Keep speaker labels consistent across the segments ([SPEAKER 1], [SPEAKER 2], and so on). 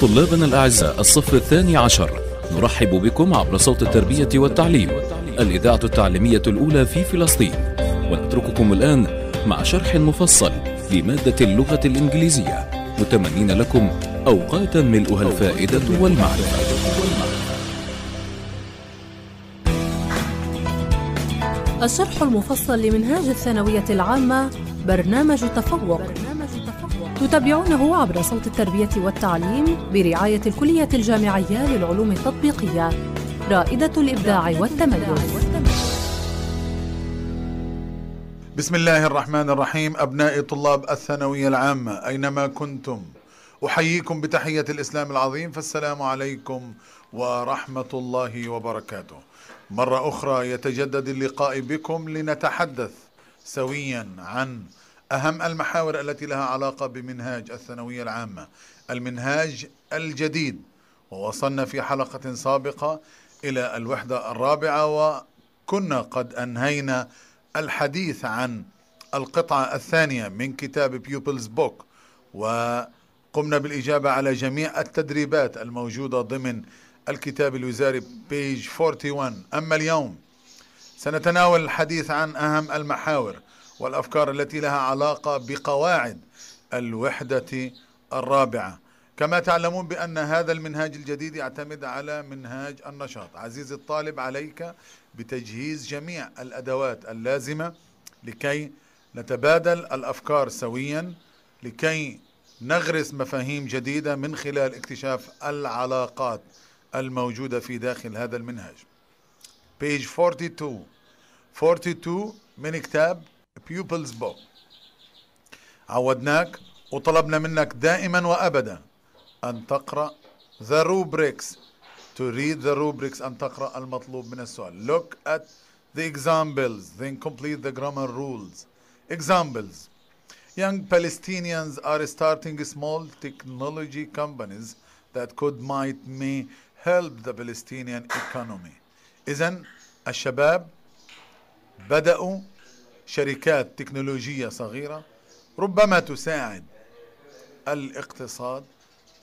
[SPEAKER 1] طلابنا الأعزاء الصف الثاني عشر نرحب بكم عبر صوت التربية والتعليم الإذاعة التعليمية الأولى في فلسطين ونترككم الآن مع شرح مفصل لمادة اللغة الإنجليزية متمنين لكم أوقاتا ملؤها الفائدة والمعرفة الشرح المفصل لمنهاج الثانوية العامة برنامج تفوق برنامج تتابعونه عبر صوت التربية والتعليم برعاية الكلية الجامعية للعلوم التطبيقية رائدة الإبداع والتميز بسم الله الرحمن الرحيم أبناء طلاب الثانوية العامة أينما كنتم أحييكم بتحية الإسلام العظيم فالسلام عليكم ورحمة الله وبركاته مرة أخرى يتجدد اللقاء بكم لنتحدث سويا عن أهم المحاور التي لها علاقة بمنهاج الثانوية العامة المنهاج الجديد ووصلنا في حلقة سابقة إلى الوحدة الرابعة وكنا قد أنهينا الحديث عن القطعة الثانية من كتاب بيوبلز بوك وقمنا بالإجابة على جميع التدريبات الموجودة ضمن الكتاب الوزاري بيج 41 أما اليوم سنتناول الحديث عن أهم المحاور والأفكار التي لها علاقة بقواعد الوحدة الرابعة كما تعلمون بأن هذا المنهاج الجديد يعتمد على منهاج النشاط عزيزي الطالب عليك بتجهيز جميع الأدوات اللازمة لكي نتبادل الأفكار سويا لكي نغرس مفاهيم جديدة من خلال اكتشاف العلاقات الموجودة في داخل هذا المنهاج page 42 42 من كتاب pupils book عودناك وطلبنا منك دائما وابدا ان تقرا the rubrics to read the rubrics ان تقرا المطلوب من السؤال look at the examples then complete the grammar rules examples young palestinians are starting small technology companies that could might may help the palestinian economy اذا الشباب بداوا شركات تكنولوجية صغيرة ربما تساعد الاقتصاد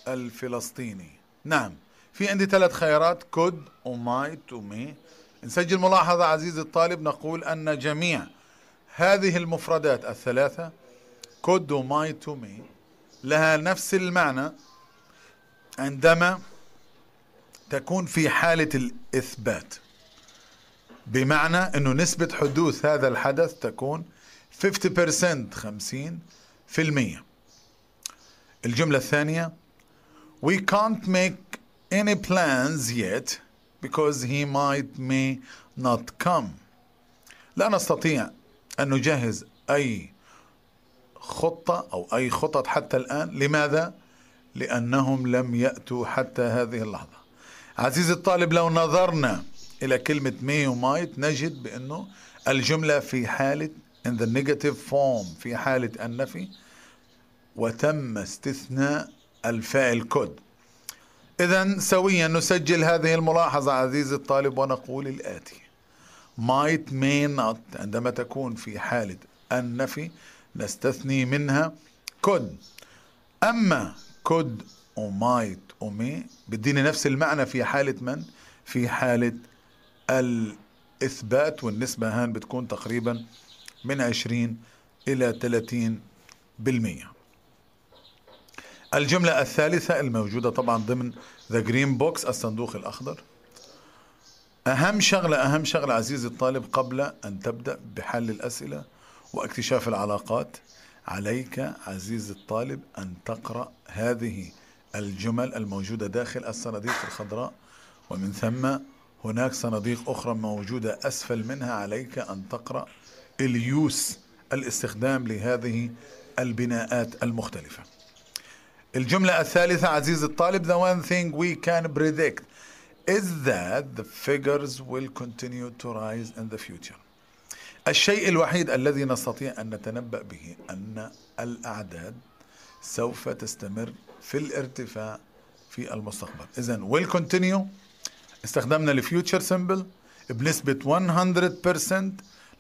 [SPEAKER 1] الفلسطيني نعم في عندي ثلاث خيارات كود ومايت ومي نسجل ملاحظة عزيزي الطالب نقول أن جميع هذه المفردات الثلاثة كود ومايت ومي لها نفس المعنى عندما تكون في حالة الإثبات بمعنى انه نسبة حدوث هذا الحدث تكون 50% 50 الجملة الثانية we can't make any plans yet because he might may not come لا نستطيع أن نجهز أي خطة أو أي خطط حتى الآن لماذا؟ لأنهم لم يأتوا حتى هذه اللحظة عزيزي الطالب لو نظرنا إلى كلمة may might نجد بأنه الجملة في حالة in the negative form في حالة النفي وتم استثناء الفاعل كود إذا سويا نسجل هذه الملاحظة عزيزي الطالب ونقول الآتي might may not عندما تكون في حالة النفي نستثني منها could أما could ومايت ومي بديني نفس المعنى في حالة من؟ في حالة الإثبات والنسبة هان بتكون تقريبا من 20 إلى 30 بالمية الجملة الثالثة الموجودة طبعا ضمن ذا جرين بوكس الصندوق الأخضر أهم شغلة أهم شغلة عزيزي الطالب قبل أن تبدأ بحل الأسئلة واكتشاف العلاقات عليك عزيزي الطالب أن تقرأ هذه الجمل الموجودة داخل الصناديق الخضراء ومن ثم هناك صناديق أخرى موجودة أسفل منها عليك أن تقرأ اليوس الاستخدام لهذه البناءات المختلفة الجملة الثالثة عزيز الطالب The one thing we can predict is that the figures will continue to rise in the future الشيء الوحيد الذي نستطيع أن نتنبأ به أن الأعداد سوف تستمر في الارتفاع في المستقبل إذن will continue استخدمنا الفيوتشر سيمبل بنسبة 100%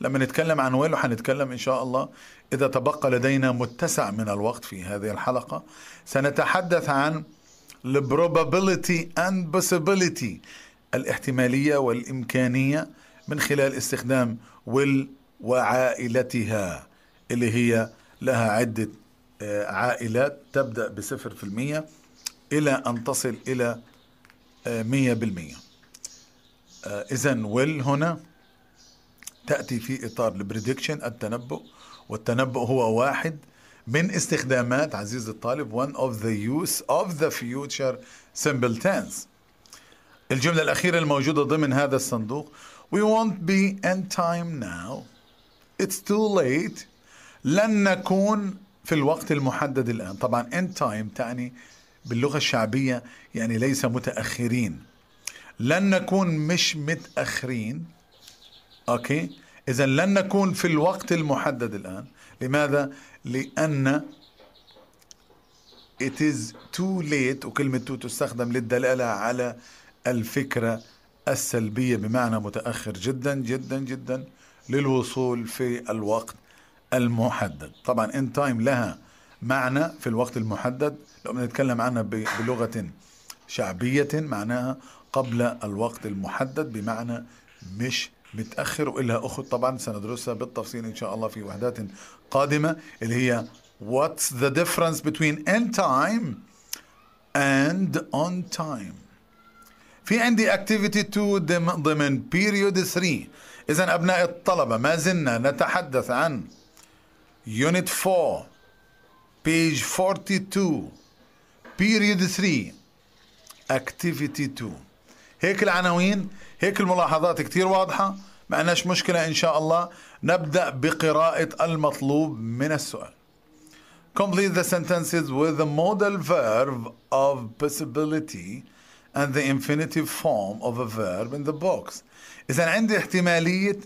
[SPEAKER 1] لما نتكلم عن ويل هنتكلم إن شاء الله إذا تبقى لدينا متسع من الوقت في هذه الحلقة سنتحدث عن البروبابيليتي اند possibility الاحتمالية والإمكانية من خلال استخدام ويل وعائلتها اللي هي لها عدة آه، عائلات تبدأ بصفر في المية إلى أن تصل إلى آه، مية بالمية آه، إذا ويل هنا تأتي في إطار البريدكشن التنبؤ والتنبؤ هو واحد من استخدامات عزيز الطالب one of the use of the future simple tense الجملة الأخيرة الموجودة ضمن هذا الصندوق we won't be in time now it's too late لن نكون في الوقت المحدد الآن طبعا in time تعني باللغة الشعبية يعني ليس متأخرين لن نكون مش متأخرين أوكي إذا لن نكون في الوقت المحدد الآن لماذا؟ لأن it is too late وكلمة تو تستخدم للدلالة على الفكرة السلبية بمعنى متأخر جدا جدا جدا للوصول في الوقت المحدد طبعا ان تايم لها معنى في الوقت المحدد لو بنتكلم عنها بلغة شعبية معناها قبل الوقت المحدد بمعنى مش متأخر وإلها أخت طبعا سندرسها بالتفصيل إن شاء الله في وحدات قادمة اللي هي What's the difference between end time and on time في عندي activity 2 ضمن period 3 إذا أبناء الطلبة ما زلنا نتحدث عن unit 4 page 42 period 3 activity 2 هيك العناوين هيك الملاحظات كتير واضحة ما عندناش مشكلة إن شاء الله نبدأ بقراءة المطلوب من السؤال Complete the sentences with the modal verb of possibility and the infinitive form of a verb in the box. إذا عندي احتمالية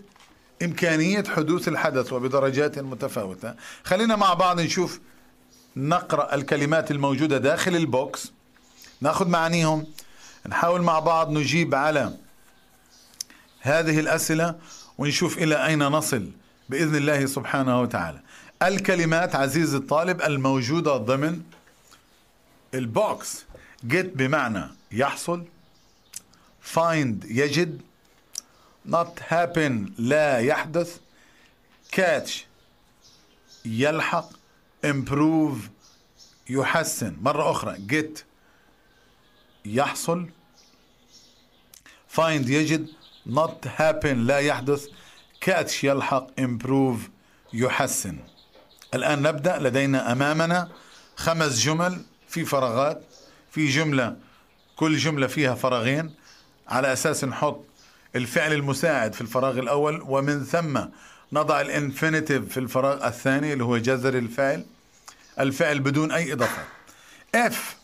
[SPEAKER 1] إمكانية حدوث الحدث وبدرجات متفاوتة. خلينا مع بعض نشوف نقرأ الكلمات الموجودة داخل البوكس ناخذ معانيهم نحاول مع بعض نجيب على هذه الأسئلة ونشوف إلى أين نصل بإذن الله سبحانه وتعالى الكلمات عزيز الطالب الموجودة ضمن البوكس get بمعنى يحصل find يجد not happen لا يحدث catch يلحق improve يحسن مرة أخرى get يحصل find يجد not happen لا يحدث catch يلحق improve يحسن الآن نبدأ لدينا أمامنا خمس جمل في فراغات في جملة كل جملة فيها فراغين على أساس نحط الفعل المساعد في الفراغ الأول ومن ثم نضع الانفينيتيف في الفراغ الثاني اللي هو جذر الفعل الفعل بدون أي إضافة if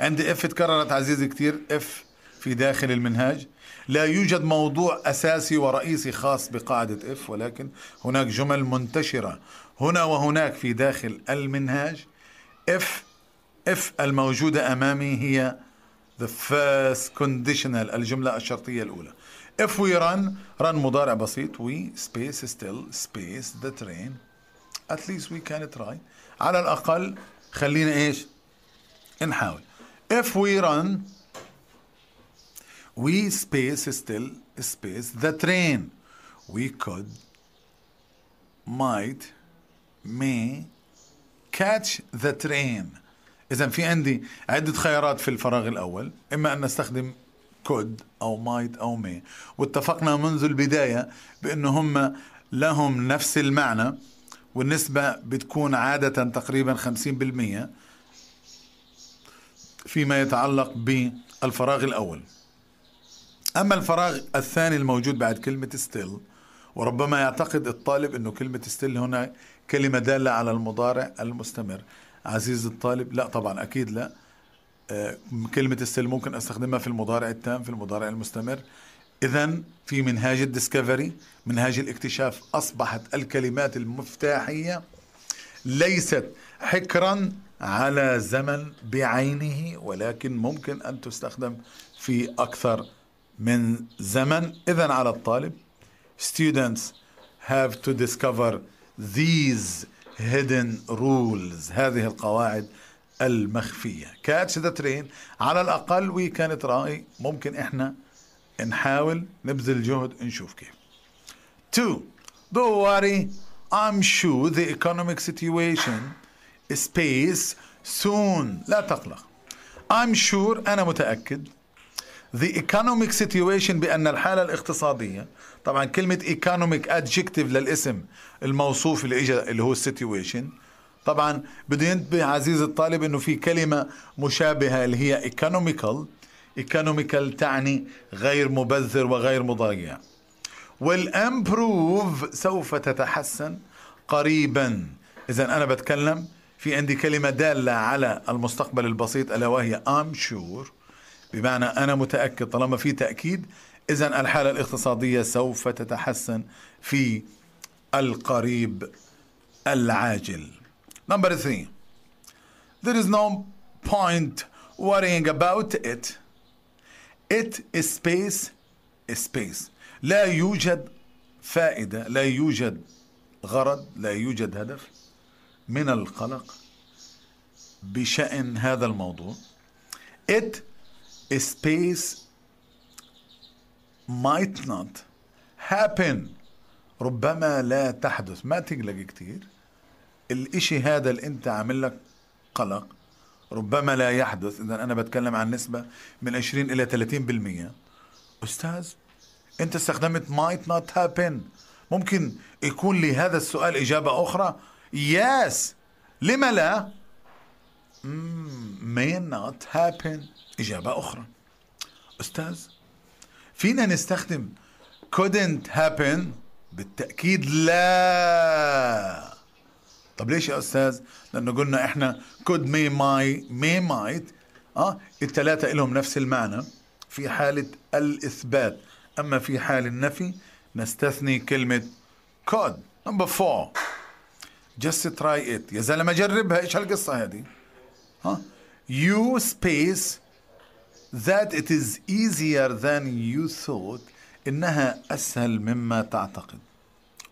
[SPEAKER 1] عندي اف تكررت عزيزي كثير اف في داخل المنهاج لا يوجد موضوع أساسي ورئيسي خاص بقاعدة إف ولكن هناك جمل منتشرة هنا وهناك في داخل المنهاج إف إف الموجودة أمامي هي ذا فيرست كونديشنال الجملة الشرطية الأولى اف وي ران ران مضارع بسيط وي سبيس ستيل سبيس ذا ترين ات ليست وي كان تراي على الأقل خلينا إيش نحاول if we run we space still space the train we could might may catch the train اذا في عندي عده خيارات في الفراغ الاول اما ان نستخدم could او might او may، واتفقنا منذ البدايه بانه هم لهم نفس المعنى والنسبه بتكون عاده تقريبا 50% فيما يتعلق بالفراغ الأول أما الفراغ الثاني الموجود بعد كلمة ستيل وربما يعتقد الطالب أنه كلمة ستيل هنا كلمة دالة على المضارع المستمر عزيز الطالب لا طبعا أكيد لا آه، كلمة ستيل ممكن أستخدمها في المضارع التام في المضارع المستمر إذا في منهاج الديسكفري منهاج الاكتشاف أصبحت الكلمات المفتاحية ليست حكرا على زمن بعينه ولكن ممكن أن تستخدم في أكثر من زمن إذا على الطالب students have to discover these hidden rules هذه القواعد المخفية catch the train على الأقل we can رأي ممكن إحنا نحاول نبذل جهد نشوف كيف two don't worry I'm sure the economic situation space soon لا تقلق I'm sure أنا متأكد the economic situation بأن الحالة الاقتصادية طبعا كلمة economic adjective للاسم الموصوف اللي اجى اللي هو situation طبعا بده ينتبه عزيز الطالب انه في كلمة مشابهة اللي هي economical economical تعني غير مبذر وغير مضيع will improve سوف تتحسن قريبا اذا انا بتكلم في عندي كلمة دالة على المستقبل البسيط ألا وهي I'm sure بمعنى أنا متأكد طالما في تأكيد إذا الحالة الاقتصادية سوف تتحسن في القريب العاجل Number three There is no point worrying about it It is space is space لا يوجد فائدة لا يوجد غرض لا يوجد هدف من القلق بشأن هذا الموضوع it space might not happen ربما لا تحدث ما تقلق كتير الاشي هذا اللي انت عامل لك قلق ربما لا يحدث اذا انا بتكلم عن نسبة من 20 الى 30% استاذ انت استخدمت might not happen ممكن يكون لهذا السؤال اجابة اخرى Yes. لما لا؟ hmm, may not happen. إجابة أخرى. أستاذ فينا نستخدم couldn't happen بالتأكيد لا طب ليش يا أستاذ لأنه قلنا إحنا could may might may might أه الثلاثة لهم نفس المعنى في حالة الإثبات أما في حال النفي نستثني كلمة could number four جست تراي ات يا زلمه جربها ايش هالقصه هذه ها يو سبيس that it is easier than you thought انها اسهل مما تعتقد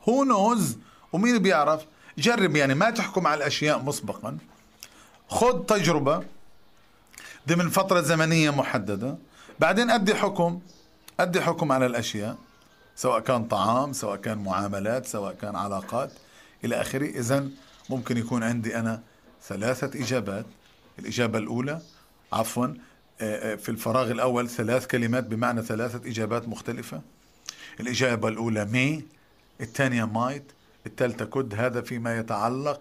[SPEAKER 1] هو نوز ومين بيعرف جرب يعني ما تحكم على الاشياء مسبقا خذ تجربه ضمن فتره زمنيه محدده بعدين ادي حكم ادي حكم على الاشياء سواء كان طعام سواء كان معاملات سواء كان علاقات إلى آخره إذا ممكن يكون عندي أنا ثلاثة إجابات الإجابة الأولى عفوا آه، آه، في الفراغ الأول ثلاث كلمات بمعنى ثلاثة إجابات مختلفة الإجابة الأولى مي الثانية مايت الثالثة كد هذا فيما يتعلق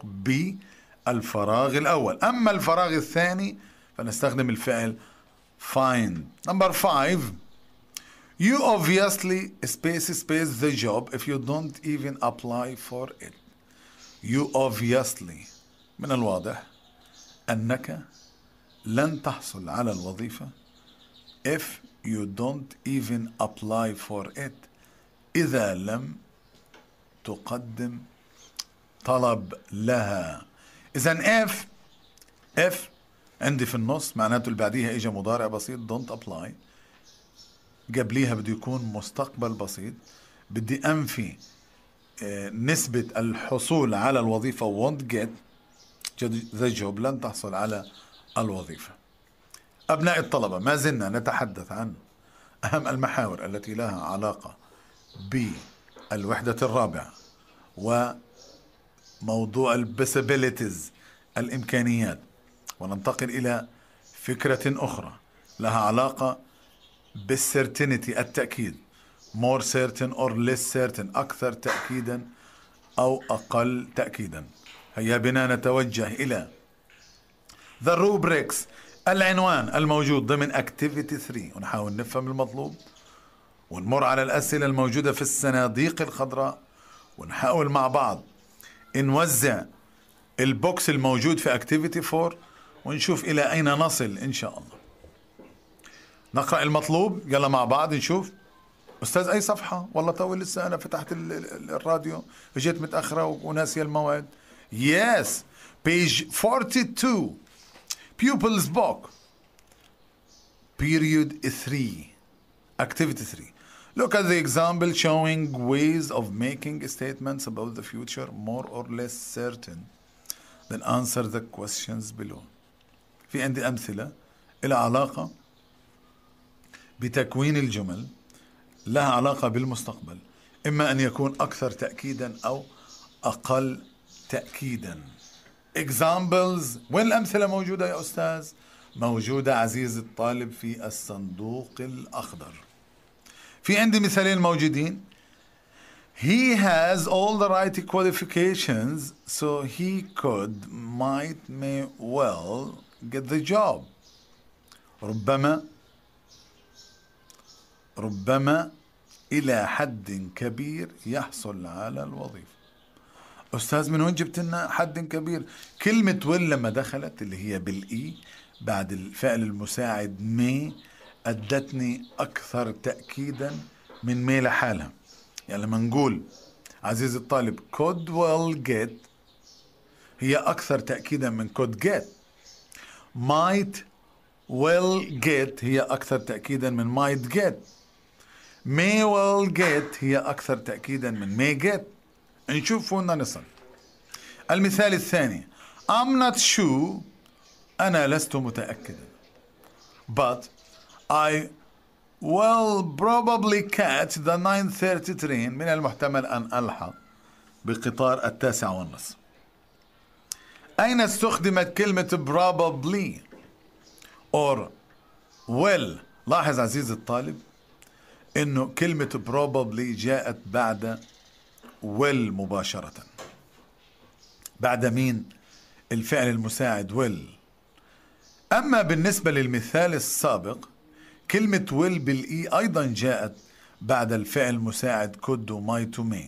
[SPEAKER 1] بالفراغ الأول أما الفراغ الثاني فنستخدم الفعل find number five you obviously space space the job if you don't even apply for it You obviously من الواضح أنك لن تحصل على الوظيفة if you don't even apply for it إذا لم تقدم طلب لها إذا if if عندي في النص معناته اللي بعديها إجا مضارع بسيط don't apply قبليها بده يكون مستقبل بسيط بدي أنفي نسبة الحصول على الوظيفة won't get the job لن تحصل على الوظيفة أبناء الطلبة ما زلنا نتحدث عن أهم المحاور التي لها علاقة بالوحدة الرابعة وموضوع البسابيليتز الإمكانيات وننتقل إلى فكرة أخرى لها علاقة بالسيرتينيتي التأكيد more certain or less certain أكثر تأكيدا أو أقل تأكيدا هيا بنا نتوجه إلى ذا روبريكس العنوان الموجود ضمن اكتيفيتي 3 ونحاول نفهم المطلوب ونمر على الأسئلة الموجودة في الصناديق الخضراء ونحاول مع بعض نوزع البوكس الموجود في اكتيفيتي 4 ونشوف إلى أين نصل إن شاء الله نقرأ المطلوب يلا مع بعض نشوف استاذ اي صفحه والله طول لسه انا فتحت الراديو اجيت متاخره وناسيه المواد يس بيج 42 pupils book period 3 activity 3 look at the example showing ways of making statements about the future more or less certain then answer the questions below في عندي امثله لها علاقه بتكوين الجمل لها علاقة بالمستقبل إما أن يكون أكثر تأكيدا أو أقل تأكيدا examples وين الأمثلة موجودة يا أستاذ موجودة عزيز الطالب في الصندوق الأخضر في عندي مثالين موجودين He has all the right qualifications so he could might may well get the job ربما ربما إلى حد كبير يحصل على الوظيفة أستاذ من وين جبت لنا حد كبير كلمة ول لما دخلت اللي هي بالإي بعد الفعل المساعد مي أدتني أكثر تأكيدا من مي لحالها يعني لما نقول عزيزي الطالب could well get هي أكثر تأكيدا من could get might will get هي أكثر تأكيدا من might get may will get هي أكثر تأكيدا من may get نشوف وين نصل المثال الثاني I'm not sure أنا لست متأكدا but I will probably catch the 9:30 train من المحتمل أن ألحق بقطار التاسعة والنصف أين استخدمت كلمة probably or will لاحظ عزيزي الطالب انه كلمة probably جاءت بعد will مباشرة بعد مين الفعل المساعد will اما بالنسبة للمثال السابق كلمة will بالاي ايضا جاءت بعد الفعل المساعد could و to me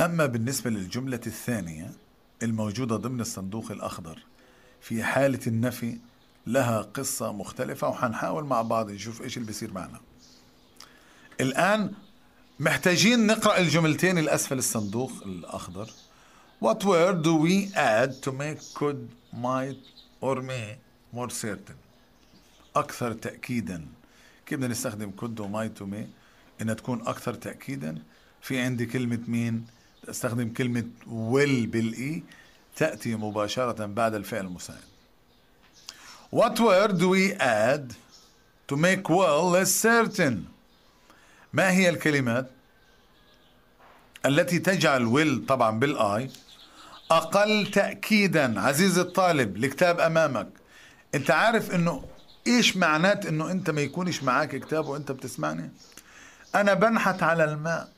[SPEAKER 1] اما بالنسبة للجملة الثانية الموجودة ضمن الصندوق الاخضر في حالة النفي لها قصة مختلفة وحنحاول مع بعض نشوف ايش اللي بيصير معنا الآن محتاجين نقرأ الجملتين الأسفل الصندوق الأخضر What word do we add to make could, might or may more certain أكثر تأكيدا كيف بدنا نستخدم could وmight may إنها تكون أكثر تأكيدا في عندي كلمة مين استخدم كلمة will بالإي e، تأتي مباشرة بعد الفعل المساعد What word do we add to make well less certain ما هي الكلمات التي تجعل ويل طبعا بالاي اقل تاكيدا عزيزي الطالب الكتاب امامك انت عارف انه ايش معنات انه انت ما يكونش معاك كتاب وانت بتسمعني انا بنحت على الماء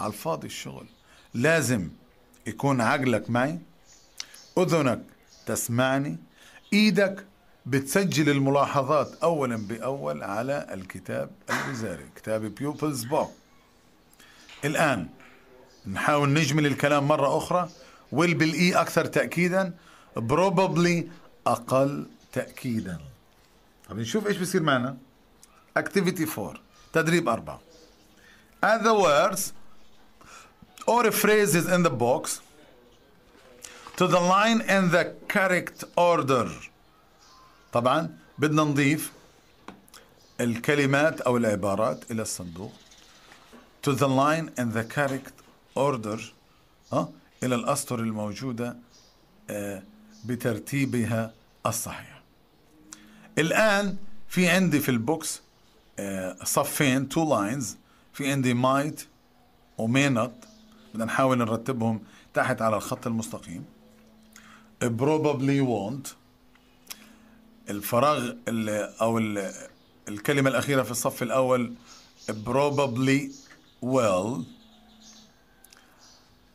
[SPEAKER 1] على الفاضي الشغل لازم يكون عقلك معي اذنك تسمعني ايدك بتسجل الملاحظات أولا بأول على الكتاب الوزاري كتاب بيوبلز بوك الآن نحاول نجمل الكلام مرة أخرى ويل بالإي أكثر تأكيدا بروبابلي أقل تأكيدا طب نشوف إيش بصير معنا activity 4 تدريب 4 and the words or phrases in the box to the line in the correct order طبعا بدنا نضيف الكلمات أو العبارات إلى الصندوق to the line in the correct order أه؟ إلى الأسطر الموجودة أه بترتيبها الصحيح الآن في عندي في البوكس أه صفين تو لاينز في عندي might ومينت بدنا نحاول نرتبهم تحت على الخط المستقيم probably won't الفراغ او الكلمه الاخيره في الصف الاول probably will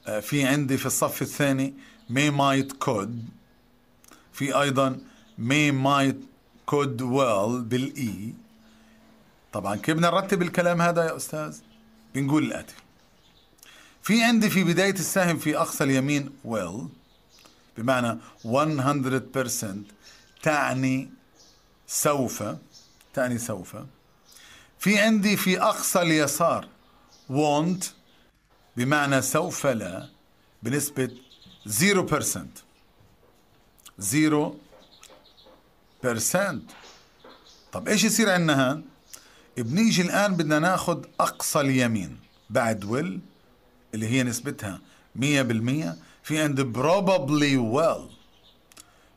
[SPEAKER 1] آه، في عندي في الصف الثاني may might could في ايضا may might could well بالاي e. طبعا كيف بدنا نرتب الكلام هذا يا استاذ بنقول الاتي في عندي في بدايه السهم في اقصى اليمين will بمعنى 100% تعني سوف تعني سوف في عندي في أقصى اليسار won't بمعنى سوف لا بنسبة 0% 0% طب ايش يصير عندنا هان؟ بنيجي الآن بدنا ناخذ أقصى اليمين بعد will اللي هي نسبتها 100% في عند probably well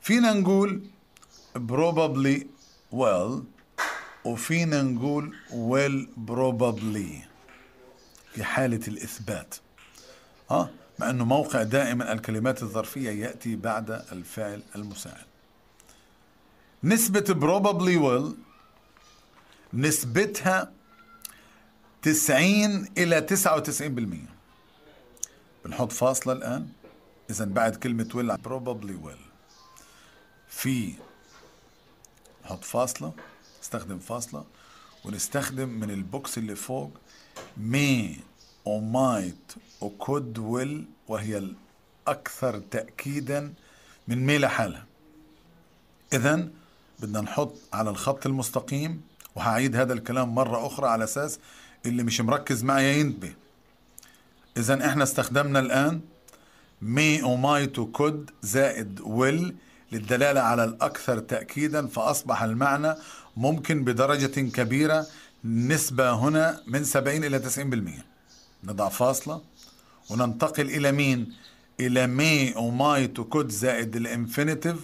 [SPEAKER 1] فينا نقول probably well وفينا نقول well probably في حالة الإثبات ها مع أنه موقع دائما الكلمات الظرفية يأتي بعد الفعل المساعد نسبة probably will نسبتها 90 إلى 99% بالمية بنحط فاصلة الآن إذا بعد كلمة will probably will في نحط فاصله نستخدم فاصله ونستخدم من البوكس اللي فوق مي او مايت او كود ويل وهي الاكثر تاكيدا من مي لحالها اذا بدنا نحط على الخط المستقيم وهعيد هذا الكلام مره اخرى على اساس اللي مش مركز معي ينتبه اذا احنا استخدمنا الان مي او ماي كود زائد ويل للدلالة على الأكثر تأكيدا فأصبح المعنى ممكن بدرجة كبيرة نسبة هنا من 70 إلى 90% نضع فاصلة وننتقل إلى مين؟ إلى مي وماي تو كود زائد الإنفينيتيف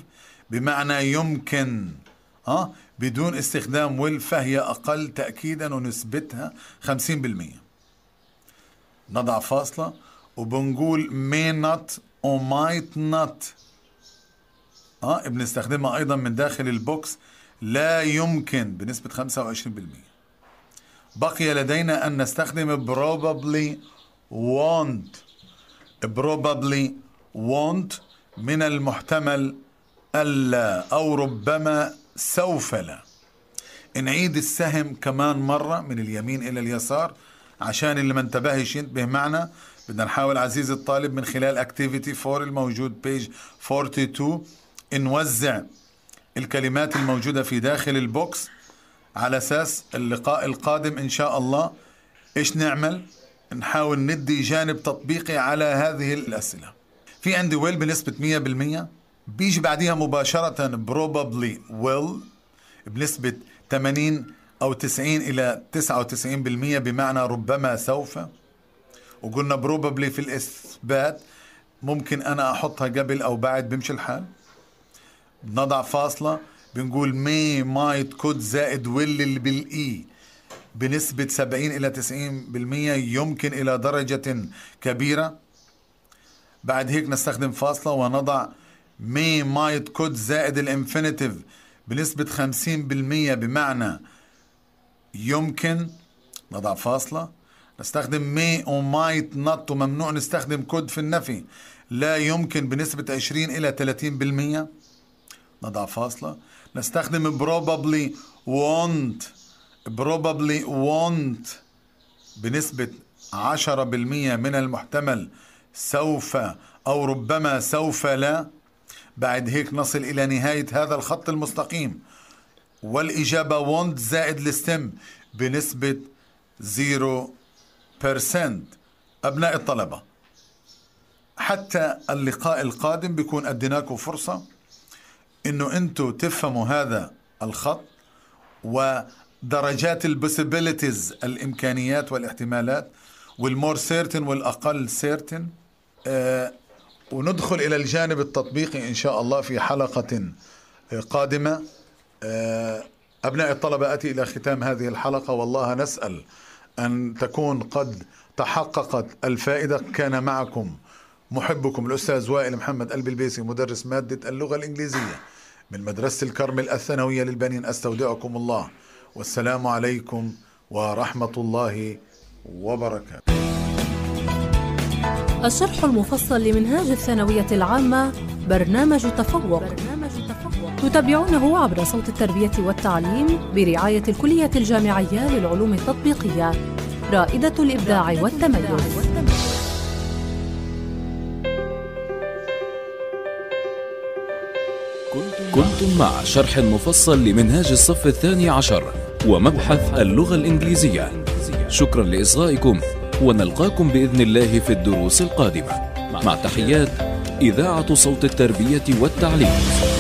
[SPEAKER 1] بمعنى يمكن أه؟ بدون استخدام ويل فهي أقل تأكيدا ونسبتها 50% نضع فاصلة وبنقول may not or might not اه بنستخدمها ايضا من داخل البوكس لا يمكن بنسبة 25% بقي لدينا ان نستخدم probably won't probably won't من المحتمل ألا أو ربما سوف لا نعيد السهم كمان مرة من اليمين إلى اليسار عشان اللي ما انتبهش ينتبه معنا بدنا نحاول عزيزي الطالب من خلال اكتيفيتي 4 الموجود بيج 42 نوزع الكلمات الموجودة في داخل البوكس على أساس اللقاء القادم إن شاء الله إيش نعمل نحاول ندي جانب تطبيقي على هذه الأسئلة في عندي ويل بنسبة 100% بيجي بعديها مباشرة probably will بنسبة 80 أو 90 إلى 99% بمعنى ربما سوف وقلنا probably في الإثبات ممكن أنا أحطها قبل أو بعد بمشي الحال بنضع فاصلة بنقول مي مايت كود زائد ويل اللي بالإي بنسبة 70 إلى 90% يمكن إلى درجة كبيرة بعد هيك نستخدم فاصلة ونضع مي مايت كود زائد الانفينيتيف بنسبة 50% بمعنى يمكن نضع فاصلة نستخدم مي أو مايت نط وممنوع نستخدم كود في النفي لا يمكن بنسبة 20 إلى 30% نضع فاصلة نستخدم probably want probably want بنسبة 10% من المحتمل سوف أو ربما سوف لا بعد هيك نصل إلى نهاية هذا الخط المستقيم والإجابة want زائد الستم بنسبة 0% أبناء الطلبة حتى اللقاء القادم بكون أديناكم فرصة انه انتم تفهموا هذا الخط ودرجات البوسيبيليتيز الامكانيات والاحتمالات والمور سيرتن والاقل سيرتن وندخل الى الجانب التطبيقي ان شاء الله في حلقه آه، قادمه آه، ابناء الطلبه اتي الى ختام هذه الحلقه والله نسال ان تكون قد تحققت الفائده كان معكم محبكم الأستاذ وائل محمد قلب البيسي مدرس مادة اللغة الإنجليزية من مدرسة الكرمل الثانوية للبنين أستودعكم الله والسلام عليكم ورحمة الله وبركاته الشرح المفصل لمنهاج الثانوية العامة برنامج تفوق, برنامج تفوق. تتابعونه عبر صوت التربية والتعليم برعاية الكلية الجامعية للعلوم التطبيقية رائدة الإبداع والتميز كنتم مع شرح مفصل لمنهاج الصف الثاني عشر ومبحث اللغة الإنجليزية شكرا لإصغائكم ونلقاكم بإذن الله في الدروس القادمة مع تحيات إذاعة صوت التربية والتعليم